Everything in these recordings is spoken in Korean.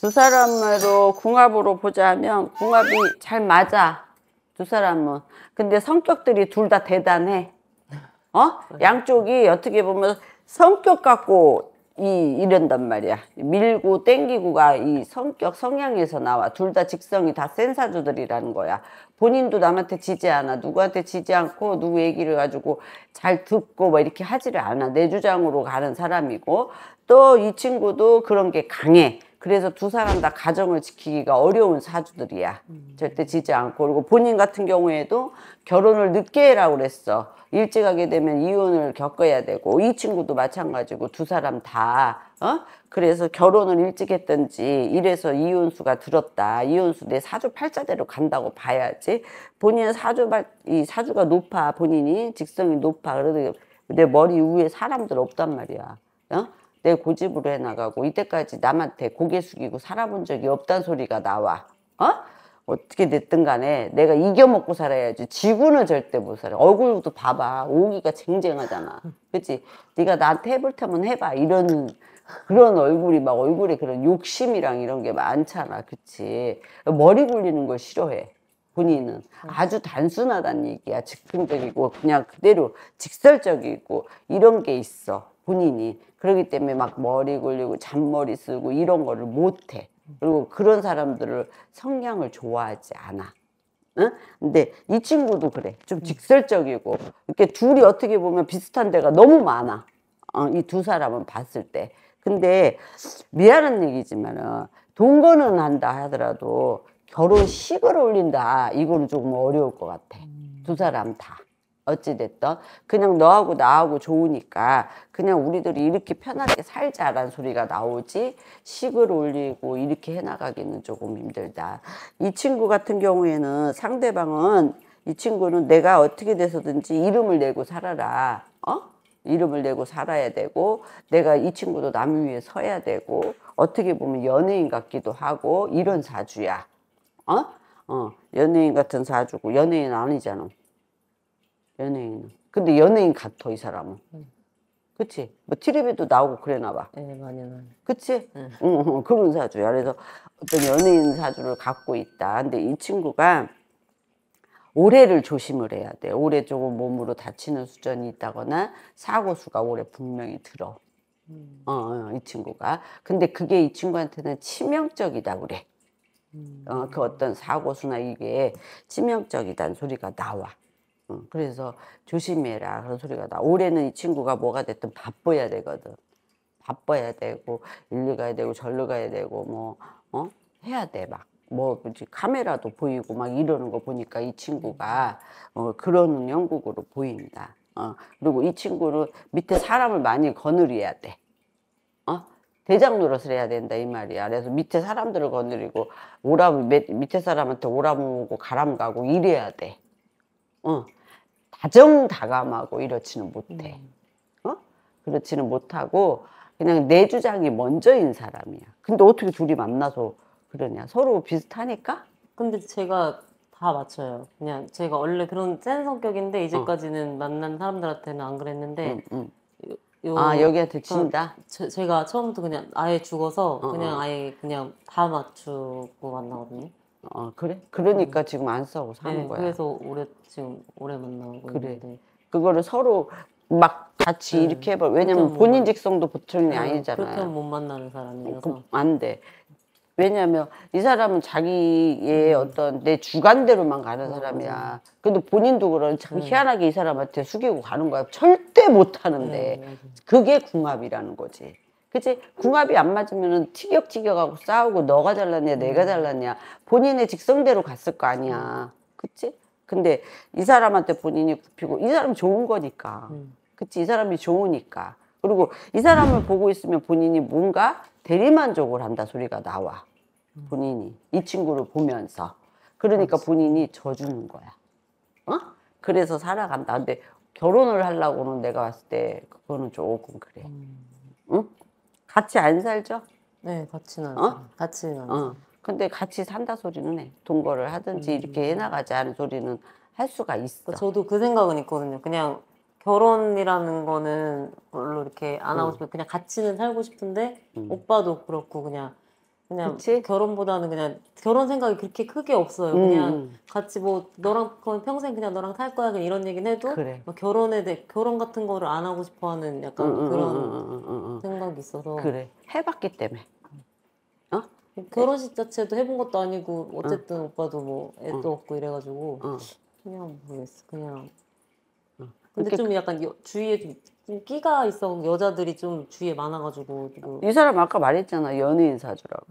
두 사람으로 궁합으로 보자면 궁합이 잘 맞아 두 사람은 근데 성격들이 둘 다 대단해 어 양쪽이 어떻게 보면 성격 갖고 이 이런단 말이야 밀고 땡기고가 이 성격 성향에서 나와 둘 다 직성이 다 센 사주들이라는 거야 본인도 남한테 지지 않아 누구한테 지지 않고 누구 얘기를 가지고 잘 듣고 막 이렇게 하지를 않아 내 주장으로 가는 사람이고 또 이 친구도 그런 게 강해 그래서 두 사람 다 가정을 지키기가 어려운 사주들이야. 음. 절대 지지 않고. 그리고 본인 같은 경우에도 결혼을 늦게 해라고 그랬어. 일찍 하게 되면 이혼을 겪어야 되고, 이 친구도 마찬가지고 두 사람 다, 어? 그래서 결혼을 일찍 했든지, 이래서 이혼수가 들었다. 이혼수 내 사주 팔자대로 간다고 봐야지. 본인 사주, 이 사주가 높아. 본인이 직성이 높아. 그러더니내 머리 위에 사람들 없단 말이야. 어? 내 고집으로 해나가고 이때까지 남한테 고개 숙이고 살아본 적이 없단 소리가 나와. 어? 어떻게 됐든 간에 내가 이겨먹고 살아야지 지구는 절대 못 살아 얼굴도 봐봐 오기가 쟁쟁하잖아 그치 네가 나한테 해볼 테면 해봐 이런 그런 얼굴이 막 얼굴에 그런 욕심이랑 이런 게 많잖아 그치 머리 굴리는 걸 싫어해 본인은 아주 단순하다는 얘기야 즉흥적이고 그냥 그대로 직설적이고 이런 게 있어 본인이 그러기 때문에 막 머리 굴리고 잔머리 쓰고 이런 거를 못해 그리고 그런 사람들을 성향을 좋아하지 않아 응? 근데 이 친구도 그래 좀 음. 직설적이고 이렇게 둘이 어떻게 보면 비슷한 데가 너무 많아 어, 이두 사람은 봤을 때 근데 미안한 얘기지만 동거는 한다 하더라도 결혼식을 올린다 이거는 조금 어려울 것 같아 음. 두 사람 다 어찌됐던 그냥 너하고 나하고 좋으니까 그냥 우리들이 이렇게 편하게 살자라는 소리가 나오지 식을 올리고 이렇게 해나가기는 조금 힘들다 이 친구 같은 경우에는 상대방은 이 친구는 내가 어떻게 돼서든지 이름을 내고 살아라 어? 이름을 내고 살아야 되고 내가 이 친구도 남 위에 서야 되고 어떻게 보면 연예인 같기도 하고 이런 사주야 어? 어 연예인 같은 사주고 연예인 아니잖아 연예인은. 근데 연예인 같아 이 사람은. 음. 그치? 뭐티 TV도 나오고 그래나 봐. 네, 많이 많 그치? 응. 응, 그런 사주야. 그래서 어떤 연예인 사주를 갖고 있다. 근데 이 친구가 올해를 조심을 해야 돼. 올해 조금 몸으로 다치는 수전이 있다거나 사고수가 올해 분명히 들어. 음. 어, 어, 이 친구가. 근데 그게 이 친구한테는 치명적이다 그래. 음. 어, 그 어떤 사고수나 이게 치명적이다는 소리가 나와. 그래서 조심해라 그런 소리가 나. 올해는 이 친구가 뭐가 됐든 바빠야 되거든. 바빠야 되고 일리 가야 되고 절로 가야 되고 뭐 어? 해야 돼 막. 뭐 그지 카메라도 보이고 막 이러는 거 보니까 이 친구가 어, 그런 영국으로 보인다. 어, 그리고 이 친구는 밑에 사람을 많이 거느려야 돼. 어? 대장 노릇을 해야 된다 이 말이야. 그래서 밑에 사람들을 거느리고 오라 밑에 사람한테 오라모으고 가람 가고 이래야 돼. 어. 다정다감하고 이렇지는 못해. 네. 어? 그렇지는 못하고 그냥 내 주장이 먼저인 사람이야. 근데 어떻게 둘이 만나서 그러냐? 서로 비슷하니까? 근데 제가 다 맞춰요. 그냥 제가 원래 그런 센 성격인데 어. 이제까지는 어. 만난 사람들한테는 안 그랬는데 음, 음. 요, 아 여기한테 진다. 저, 제가 처음부터 그냥 아예 죽어서 어, 그냥 어. 아예 그냥 다 맞추고 만나거든요. 아 그래? 그러니까 음. 지금 안 싸우고 사는 네, 거야. 그래서 오래 지금 오래 만나고 그래. 있는데. 그거를 서로 막 같이 네. 이렇게 해봐. 왜냐면 본인 직성도 보통이 네, 아니잖아요. 그렇다못 만나는 사람이라서. 어, 안 돼. 왜냐하면 이 사람은 자기의 음. 어떤 내 주관대로만 가는 음. 사람이야. 근데 본인도 그런 참 음. 네. 희한하게 이 사람한테 숙이고 가는 거야. 절대 못 하는데 네, 그게 궁합이라는 거지. 그치? 궁합이 안 맞으면 은 티격티격하고 싸우고 너가 잘났냐 내가 음. 잘났냐 본인의 직성대로 갔을 거 아니야. 음. 그치? 근데 이 사람한테 본인이 굽히고 이 사람 좋은 거니까. 음. 그치? 이 사람이 좋으니까. 그리고 이 사람을 보고 있으면 본인이 뭔가 대리만족을 한다 소리가 나와. 본인이. 이 친구를 보면서. 그러니까 본인이 져주는 거야. 어? 그래서 살아간다. 근데 결혼을 하려고는 내가 봤을 때 그거는 조금 그래. 응? 같이 안 살죠? 네, 같이 나. 어? 같이 나. 어. 근데 같이 산다 소리는 해. 동거를 하든지 음. 이렇게 해나가지 않은 소리는 할 수가 있어. 그러니까 저도 그 생각은 있거든요. 그냥 결혼이라는 거는 별로 이렇게 안 하고 싶어요. 그냥 같이는 살고 싶은데 음. 오빠도 그렇고 그냥 그냥 그치? 결혼보다는 그냥 결혼 생각이 그렇게 크게 없어요. 그냥 음, 음. 같이 뭐 너랑 평생 그냥 너랑 살 거야 그냥 이런 얘기는 해도 그래. 뭐 결혼에 대해 결혼 같은 거를 안 하고 싶어하는 약간 음, 그런 음, 자격이 있어서 그래. 해봤기 때문에. 어? 결혼식 자체도 해본 것도 아니고 어쨌든 어. 오빠도 뭐 애도 어. 없고 이래가지고 어. 그냥 모르겠어. 그냥. 어. 근데 좀 그 약간 여, 주위에 좀, 좀 끼가 있어 여자들이 좀 주위에 많아가지고 뭐. 이 사람 아까 말했잖아 연예인 사주라고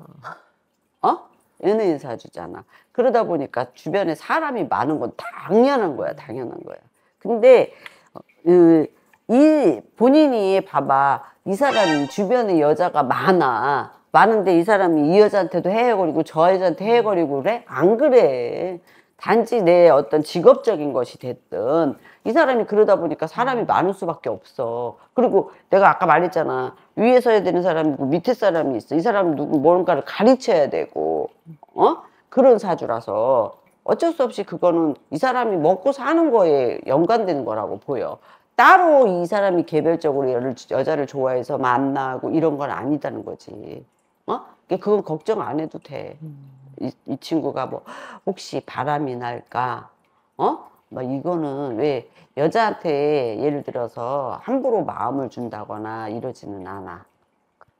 어? 어? 연예인 사주잖아 그러다 보니까 주변에 사람이 많은 건 당연한 거야 당연한 거야 근데 어, 그이 본인이 봐봐 이 사람이 주변에 여자가 많아 많은데 이 사람이 이 여자한테도 해어거리고저 여자한테 해어거리고 그래? 안 그래 단지 내 어떤 직업적인 것이 됐든 이 사람이 그러다 보니까 사람이 많을 수밖에 없어 그리고 내가 아까 말했잖아 위에 서야 해 되는 사람이고 밑에 사람이 있어 이사람은 누구 뭔가를 가르쳐야 되고 어 그런 사주라서 어쩔 수 없이 그거는 이 사람이 먹고 사는 거에 연관되는 거라고 보여 따로 이 사람이 개별적으로 여를, 여자를 좋아해서 만나고 이런 건 아니다는 거지. 어? 그러니까 그건 걱정 안 해도 돼. 음. 이, 이 친구가 뭐 혹시 바람이 날까? 어? 막 뭐 이거는 왜 여자한테 예를 들어서 함부로 마음을 준다거나 이러지는 않아.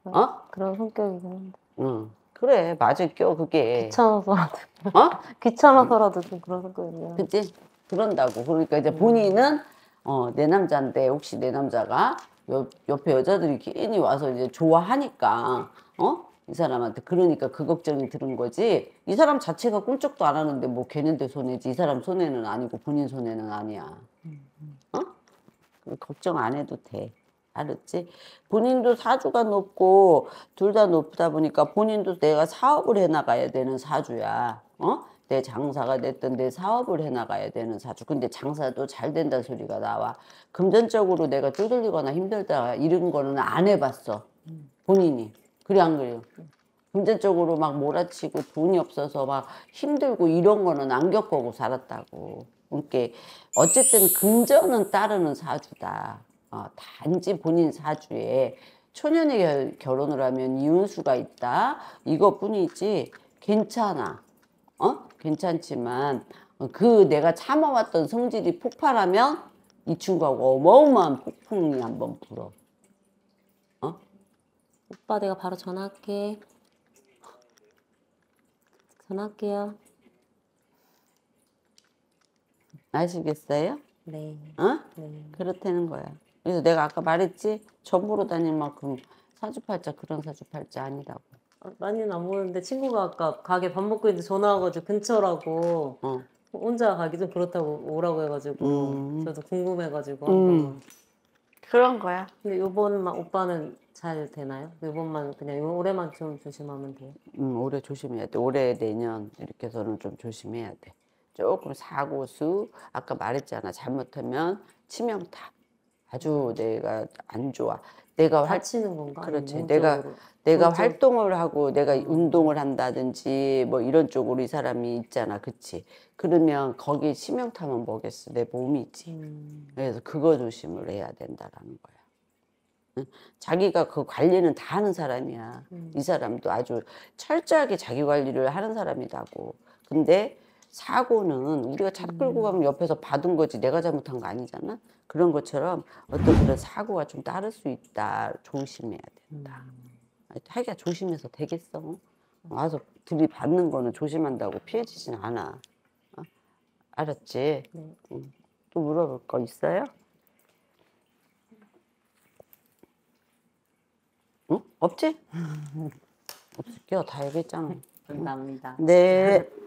어? 그런 성격이긴 한데. 응. 그래, 맞을 겨, 그게. 귀찮아서라도. 어? 귀찮아서라도 좀 그런 성격이긴 한데. 그치? 그런다고. 그러니까 이제 본인은 음. 어, 내 남자인데 혹시 내 남자가 옆, 옆에 여자들이 괜히 와서 이제 좋아하니까 어? 이 사람한테 그러니까 그 걱정이 들은 거지 이 사람 자체가 꿈쩍도 안 하는데 뭐걔는들 손해지 이 사람 손해는 아니고 본인 손해는 아니야 어? 걱정 안 해도 돼 알았지? 본인도 사주가 높고 둘 다 높다 보니까 본인도 내가 사업을 해나가야 되는 사주야 어? 내 장사가 됐든 내 사업을 해나가야 되는 사주 근데 장사도 잘 된다 소리가 나와 금전적으로 내가 쪼들리거나 힘들다 이런 거는 안 해봤어 본인이 그래 안 그래요 금전적으로 막 몰아치고 돈이 없어서 막 힘들고 이런 거는 안 겪고 살았다고 그러니까 어쨌든 금전은 따르는 사주다 어, 단지 본인 사주에 초년에 결혼을 하면 이혼수가 있다 이것뿐이지 괜찮아 어? 괜찮지만 어, 그 내가 참아왔던 성질이 폭발하면 이 친구하고 어마어마한 폭풍이 한번 불어. 어? 오빠 내가 바로 전화할게. 전화할게요. 아시겠어요? 네. 어? 네. 그렇다는 거야. 그래서 내가 아까 말했지? 점보로 다닐 만큼 사주팔자 그런 사주팔자 아니라고. 많이는 안 먹는데 친구가 아까 가게 밥 먹고 있는데 전화와가지고 근처라고 어. 혼자 가기 좀 그렇다고 오라고 해가지고 음. 저도 궁금해가지고 음. 그런 거야. 근데 요번만 오빠는 잘 되나요? 요번만 그냥 올해만 좀 조심하면 돼요. 음, 올해 조심해야 돼. 올해 내년 이렇게 해서는 좀 조심해야 돼. 조금 사고수 아까 말했잖아. 잘못하면 치명타 아주 내가 안 좋아. 내가 다치는 건가? 그렇지. 내가 내가 몸적... 활동을 하고 내가 음. 운동을 한다든지 뭐 이런 쪽으로 이 사람이 있잖아, 그치? 그러면 거기 심형타면 뭐겠어? 내 몸이지. 음. 그래서 그거 조심을 해야 된다라는 거야. 자기가 그 관리는 다 하는 사람이야. 음. 이 사람도 아주 철저하게 자기 관리를 하는 사람이라고. 근데 사고는 우리가 차 끌고 음. 가면 옆에서 받은 거지 내가 잘못한 거 아니잖아. 그런 것처럼 어떤 그런 사고가 좀 따를 수 있다. 조심해야 된다. 음. 하기가 조심해서 되겠어. 와서 들이받는 거는 조심한다고 피해지진 않아. 어? 알았지? 네. 응. 음. 또 물어볼 거 있어요? 응? 없지? 없을게요. 다 얘기했잖아. 네, 감사합니다. 네.